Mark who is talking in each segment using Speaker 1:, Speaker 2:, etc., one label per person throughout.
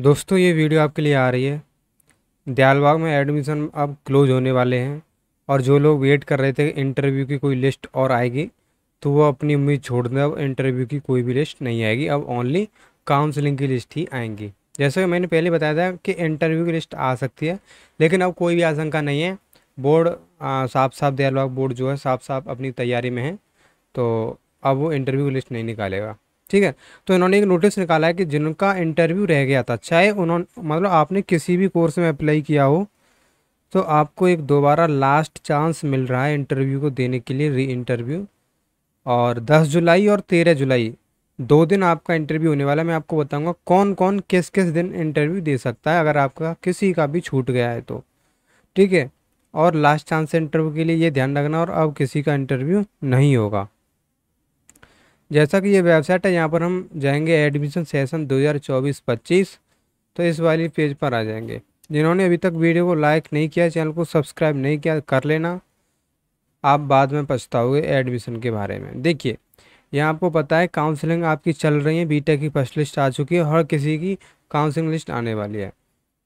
Speaker 1: दोस्तों ये वीडियो आपके लिए आ रही है दयालबाग में एडमिशन अब क्लोज होने वाले हैं और जो लोग वेट कर रहे थे इंटरव्यू की कोई लिस्ट और आएगी तो वो अपनी उम्मीद छोड़ दें अब इंटरव्यू की कोई भी लिस्ट नहीं आएगी अब ओनली काउंसलिंग की लिस्ट ही आएंगी जैसे कि मैंने पहले बताया था कि इंटरव्यू की लिस्ट आ सकती है लेकिन अब कोई भी आशंका नहीं है बोर्ड साफ साफ दयालबाग बोर्ड जो है साफ साफ अपनी तैयारी में है तो अब वो इंटरव्यू की लिस्ट नहीं निकालेगा ठीक है तो इन्होंने एक नोटिस निकाला है कि जिनका इंटरव्यू रह गया था चाहे उन्होंने मतलब आपने किसी भी कोर्स में अप्लाई किया हो तो आपको एक दोबारा लास्ट चांस मिल रहा है इंटरव्यू को देने के लिए री इंटरव्यू और 10 जुलाई और 13 जुलाई दो दिन आपका इंटरव्यू होने वाला है मैं आपको बताऊंगा कौन कौन किस किस दिन इंटरव्यू दे सकता है अगर आपका किसी का भी छूट गया है तो ठीक है और लास्ट चांस इंटरव्यू के लिए ये ध्यान रखना और अब किसी का इंटरव्यू नहीं होगा जैसा कि ये वेबसाइट है यहाँ पर हम जाएंगे एडमिशन सेशन 2024-25 तो इस वाली पेज पर आ जाएंगे जिन्होंने अभी तक वीडियो को लाइक नहीं किया चैनल को सब्सक्राइब नहीं किया कर लेना आप बाद में पछताओगे एडमिशन के बारे में देखिए यहाँ आपको पता है काउंसलिंग आपकी चल रही है बीटेक की फर्स्ट लिस्ट आ चुकी है हर किसी की काउंसलिंग लिस्ट आने वाली है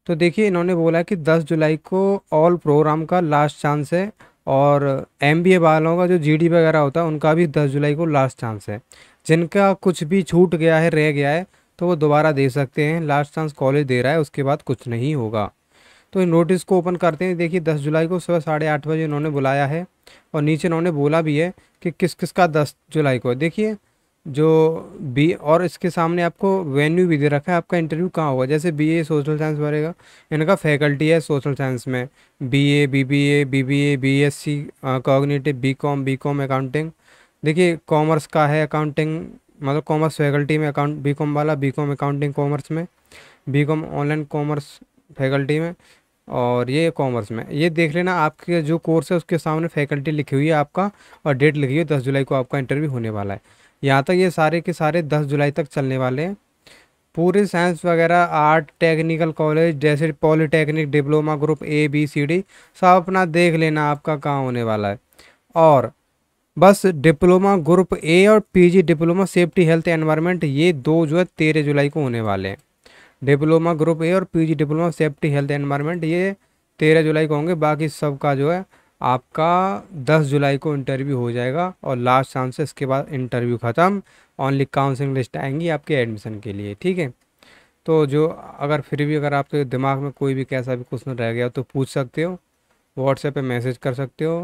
Speaker 1: तो देखिए इन्होंने बोला कि 10 जुलाई को ऑल प्रोग्राम का लास्ट चांस है और एम बी ए वालों का जो जी डी वगैरह होता है उनका भी दस जुलाई को लास्ट चांस है जिनका कुछ भी छूट गया है रह गया है तो वो दोबारा दे सकते हैं लास्ट चांस कॉलेज दे रहा है उसके बाद कुछ नहीं होगा तो नोटिस को ओपन करते हैं देखिए दस जुलाई को सुबह साढ़े आठ बजे इन्होंने बुलाया है और नीचे इन्होंने बोला भी है कि किस किस का दस जुलाई को देखिए जो बी और इसके सामने आपको वेन्यू भी दे रखा है आपका इंटरव्यू कहाँ होगा जैसे बी ए सोशल साइंस भरेगा इनका फैकल्टी है सोशल साइंस में B A B B A B B A B S C cognitive B com B com accounting देखिए कॉमर्स का है अकाउंटिंग मतलब कॉमर्स फैकल्टी में अकाउंट बी कॉम वाला बी कॉम अकाउंटिंग कॉमर्स में B com online commerce faculty में और ये कॉमर्स में ये देख लेना आपके जो कोर्स है उसके सामने फैकल्टी लिखी हुई है आपका और डेट लिखी हुई है दस जुलाई को आपका इंटरव्यू होने वाला है यहाँ तक ये सारे के सारे दस जुलाई तक चलने वाले हैं पूरे साइंस वगैरह आर्ट टेक्निकल कॉलेज जैसे polytechnic diploma group A B C D सब अपना देख लेना आपका कहाँ होने वाला है और बस डिप्लोमा ग्रुप ए और PG diploma safety health environment ये दो जो है तेरह जुलाई को होने वाले हैं डिप्लोमा ग्रुप ए और PG diploma safety health environment ये तेरह जुलाई को होंगे बाकी सब का जो है आपका 10 जुलाई को इंटरव्यू हो जाएगा और लास्ट चांस इसके बाद इंटरव्यू ख़त्म ऑनली काउंसलिंग लिस्ट आएंगी आपके एडमिशन के लिए ठीक है तो जो अगर फिर भी अगर आपके तो दिमाग में कोई भी कैसा भी क्वेश्चन रह गया तो पूछ सकते हो व्हाट्सएप पे मैसेज कर सकते हो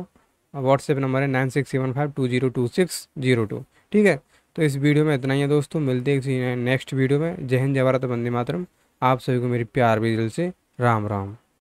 Speaker 1: व्हाट्सएप नंबर है nine six seven five two zero two six zero two ठीक है तो इस वीडियो में इतना ही है दोस्तों मिलते हैं नेक्स्ट वीडियो में जय हिंद जय भारत मातरम आप सभी को मेरी प्यार भी दिल से राम राम